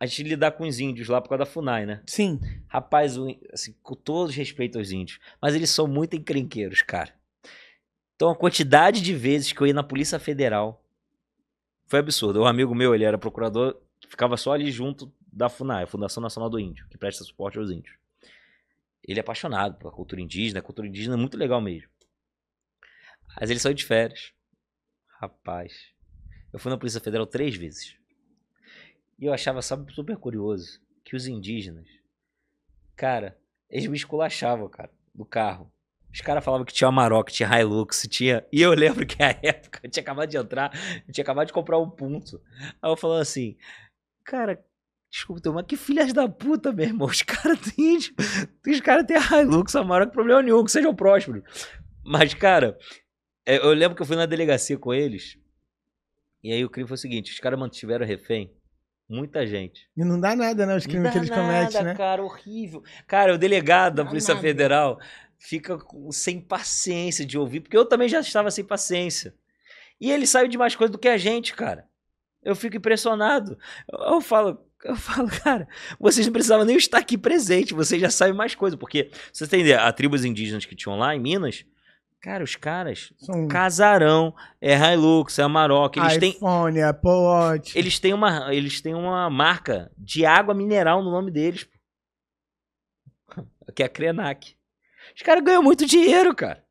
a gente lidar com os índios lá por causa da FUNAI, né? Sim. Rapaz, assim, com todo respeito aos índios, mas eles são muito encrenqueiros, cara. Então a quantidade de vezes que eu ia na Polícia Federal foi absurda. Um amigo meu, ele era procurador, ficava só ali junto da FUNAI, Fundação Nacional do Índio, que presta suporte aos índios. Ele é apaixonado pela cultura indígena, a cultura indígena é muito legal mesmo. Mas ele saiu de férias. Rapaz, eu fui na Polícia Federal três vezes. E eu achava, sabe, super curioso que os indígenas, cara, eles me esculachavam, cara, do carro. Os caras falavam que tinha Amarok, tinha Hilux, tinha. E eu lembro que a época eu tinha acabado de entrar, eu tinha acabado de comprar um ponto. Aí eu falava assim, cara, Desculpa, mas que filhas da puta, meu irmão. Os caras têm. Os caras têm Hilux, Amarok problema nenhum, que sejam prósperos. Mas, cara, é, eu lembro que eu fui na delegacia com eles. E aí o crime foi o seguinte: os caras mantiveram refém Muita gente. E não dá nada, né? Os crimes não que eles nada, cometem, né? cara, horrível. Cara, o delegado da Polícia nada. Federal fica sem paciência de ouvir, porque eu também já estava sem paciência. E ele sabe de mais coisa do que a gente, cara. Eu fico impressionado. Eu, eu falo, eu falo, cara, vocês não precisavam nem estar aqui presente, vocês já sabem mais coisa, porque você tem a tribos indígenas que tinham lá em Minas, Cara, os caras, São... casarão, é Hilux, é Amarok, eles têm iPhone, Apple Watch. Eles têm uma, eles têm uma marca de água mineral no nome deles, que é a Krenak. Os caras ganham muito dinheiro, cara.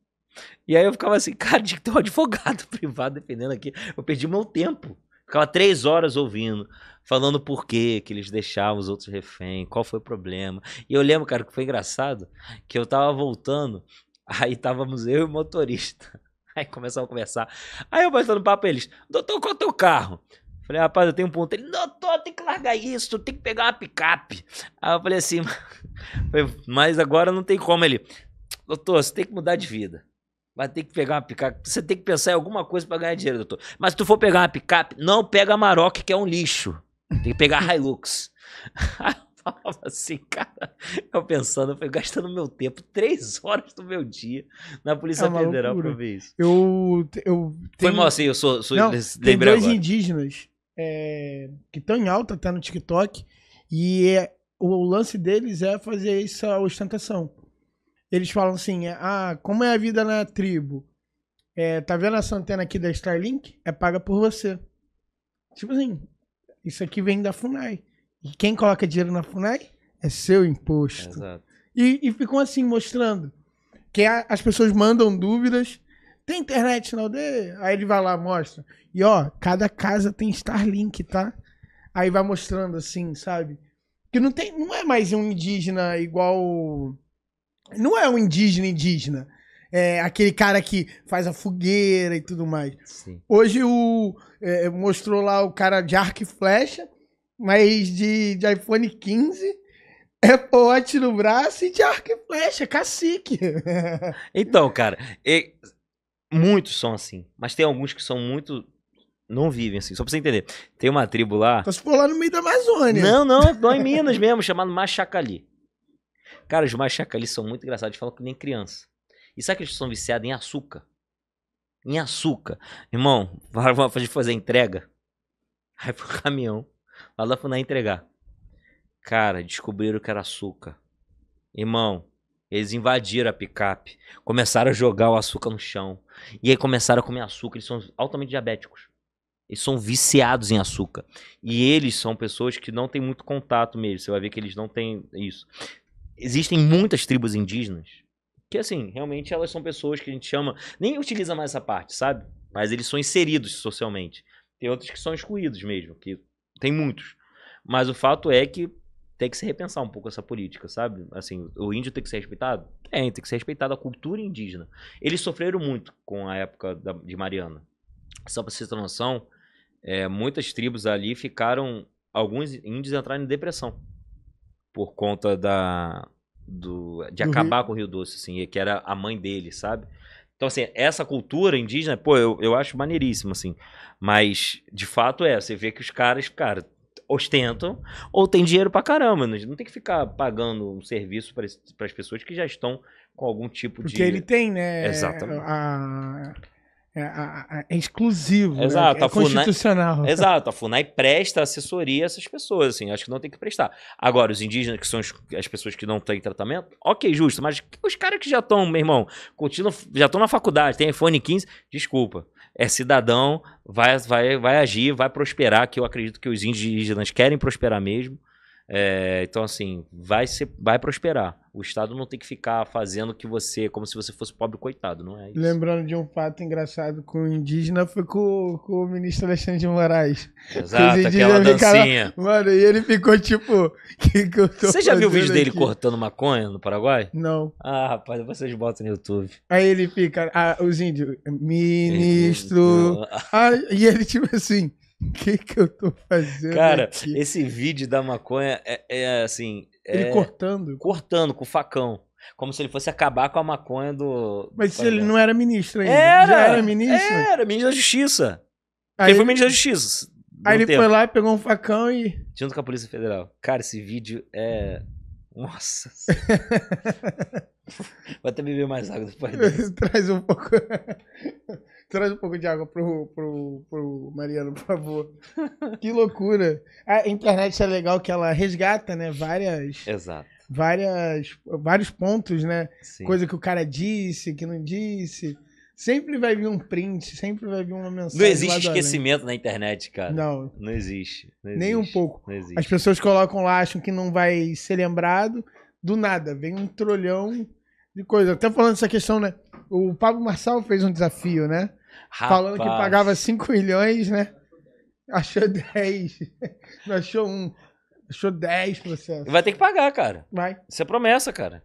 E aí eu ficava assim, cara, tinha que ter um advogado privado defendendo aqui. Eu perdi meu tempo. Ficava três horas ouvindo, falando por quê que eles deixavam os outros refém, qual foi o problema. E eu lembro, cara, que foi engraçado, que eu tava voltando Aí estávamos eu e o motorista. Aí começamos a conversar. Aí eu botando papo eles, doutor, qual é o teu carro? Falei, rapaz, eu tenho um ponto. Ele, doutor, tem que largar isso, tem que pegar uma picape. Aí eu falei assim, mas agora não tem como. Ele, doutor, você tem que mudar de vida. Vai ter que pegar uma picape. Você tem que pensar em alguma coisa para ganhar dinheiro, doutor. Mas se tu for pegar uma picape, não pega a Maroc, que é um lixo. Tem que pegar a Hilux. falava assim, cara, eu pensando, eu fui gastando meu tempo, três horas do meu dia na Polícia é Federal loucura. pra ver isso. Eu, eu tenho... Foi mal assim, eu sou, sou Não, tem dois agora. indígenas é, que estão em alta, até no TikTok, e é, o, o lance deles é fazer essa ostentação. Eles falam assim, é, ah, como é a vida na tribo? É, tá vendo essa antena aqui da Starlink? É paga por você. Tipo assim, isso aqui vem da FUNAI. E quem coloca dinheiro na FUNAI é seu imposto. Exato. E, e ficou assim, mostrando que a, as pessoas mandam dúvidas. Tem internet na aldeia? Aí ele vai lá, mostra. E ó, cada casa tem Starlink, tá? Aí vai mostrando assim, sabe? Que não tem, não é mais um indígena igual. Não é um indígena indígena. É aquele cara que faz a fogueira e tudo mais. Sim. Hoje o é, mostrou lá o cara de arco e flecha mas de, de iPhone 15, Apple Watch no braço e de arco e flecha, cacique. Então, cara, e, muitos são assim, mas tem alguns que são muito não vivem assim. Só pra você entender. Tem uma tribo lá. Então se for lá no meio da Amazônia. Não, não, lá em Minas mesmo, chamado Machacali. Cara, os Machacali são muito engraçados, eles falam que nem criança. E sabe que eles são viciados em açúcar? Em açúcar. Irmão, vamos fazer entrega. Aí pro caminhão. Lá da Funai entregar. Cara, descobriram que era açúcar. Irmão, eles invadiram a picape. Começaram a jogar o açúcar no chão. E aí começaram a comer açúcar. Eles são altamente diabéticos. Eles são viciados em açúcar. E eles são pessoas que não têm muito contato mesmo. Você vai ver que eles não têm isso. Existem muitas tribos indígenas que, assim, realmente elas são pessoas que a gente chama. Nem utiliza mais essa parte, sabe? Mas eles são inseridos socialmente. Tem outros que são excluídos mesmo, que tem muitos. Mas o fato é que tem que se repensar um pouco essa política, sabe? Assim, o índio tem que ser respeitado? Tem, tem que ser respeitado a cultura indígena. Eles sofreram muito com a época da, de Mariana. Só pra vocês terem noção, é, muitas tribos ali ficaram. Alguns índios entraram em depressão por conta da. Do, de acabar com o Rio Doce, assim, que era a mãe dele, sabe? Então, assim, essa cultura indígena, pô, eu, eu acho maneiríssimo, assim. Mas, de fato, é. Você vê que os caras, cara, ostentam ou tem dinheiro pra caramba. Né? Não tem que ficar pagando um serviço para as pessoas que já estão com algum tipo Porque de. Porque ele tem, né? Exatamente. A é, é, exclusivo, é, Exato, né? é constitucional. FUNAI, exato, a FUNAI presta assessoria a essas pessoas, assim, acho que não tem que prestar. Agora, os indígenas, que são as pessoas que não têm tratamento, ok, justo, mas os caras que já estão, meu irmão, continuam, já estão na faculdade, tem iPhone 15, desculpa, é cidadão, vai, vai, vai agir, vai prosperar, que eu acredito que os indígenas querem prosperar mesmo, é, então, assim, vai, ser, vai prosperar. O Estado não tem que ficar fazendo que você, como se você fosse pobre coitado, não é isso. Lembrando de um fato engraçado com o indígena, foi com, com o ministro Alexandre de Moraes. Exato, aquela dancinha. mano, e ele ficou tipo, que que eu tô Você já viu o vídeo aqui? dele cortando maconha no Paraguai? Não. Ah, rapaz, vocês botam no YouTube. Aí ele fica, ah, os índios, ministro... ah, e ele tipo assim... O que, que eu tô fazendo? Cara, aqui? esse vídeo da maconha é, é assim. É ele cortando? Cortando com o facão. Como se ele fosse acabar com a maconha do. Mas se ele não era ministro ainda. Era, Já era ministro? Era, ministro da Justiça. Aí ele foi ministro da Justiça. Aí ele tempo. foi lá, pegou um facão e. Junto com a Polícia Federal. Cara, esse vídeo é. Nossa. Vou até beber mais água depois. Traz um pouco. Traz um pouco de água pro, pro, pro Mariano, por favor. Que loucura. A internet é legal que ela resgata, né? Várias. Exato. Várias, vários pontos, né? Sim. Coisa que o cara disse, que não disse. Sempre vai vir um print, sempre vai vir uma mensagem. Não existe esquecimento na internet, cara. Não. Não existe. Não existe Nem um pouco. As pessoas colocam lá, acham que não vai ser lembrado. Do nada, vem um trolhão de coisa. Até falando dessa questão, né? O Pablo Marçal fez um desafio, né? Rapaz. Falando que pagava 5 milhões, né? Achou 10. Não achou um. Achou 10 processos. Vai ter que pagar, cara. Vai. Isso é promessa, cara.